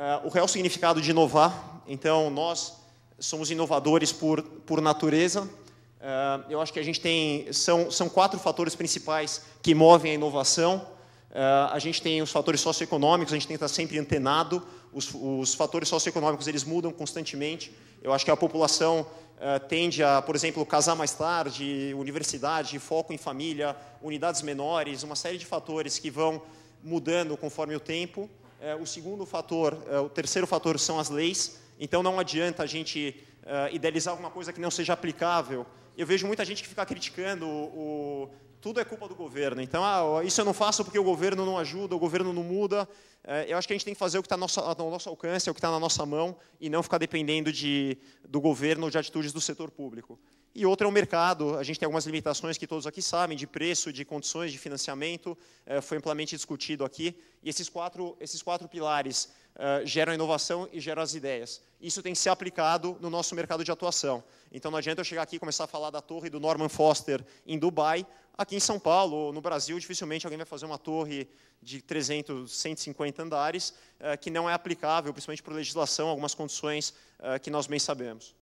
Eh, o real significado de inovar, então nós somos inovadores por, por natureza. Uh, eu acho que a gente tem, são, são quatro fatores principais que movem a inovação. Uh, a gente tem os fatores socioeconômicos, a gente tem que estar sempre antenado. Os, os fatores socioeconômicos eles mudam constantemente. Eu acho que a população tende a, por exemplo, casar mais tarde, universidade, foco em família, unidades menores, uma série de fatores que vão mudando conforme o tempo. É, o segundo fator, é, o terceiro fator são as leis. Então não adianta a gente é, idealizar alguma coisa que não seja aplicável. Eu vejo muita gente que fica criticando o, tudo é culpa do governo. Então, ah, isso eu não faço porque o governo não ajuda, o governo não muda. É, eu acho que a gente tem que fazer o que está ao nosso alcance, o que está na nossa mão, e não ficar dependendo de, do governo ou de atitudes do setor público. E outro é o mercado. A gente tem algumas limitações que todos aqui sabem, de preço, de condições de financiamento, é, foi amplamente discutido aqui. E esses quatro, esses quatro pilares eh, geram inovação e geram as ideias. Isso tem que ser aplicado no nosso mercado de atuação. Então não adianta eu chegar aqui e começar a falar da torre do Norman Foster em Dubai. Aqui em São Paulo, no Brasil, dificilmente alguém vai fazer uma torre de 300, 150 andares eh, que não é aplicável, principalmente por legislação, algumas condições eh, que nós bem sabemos.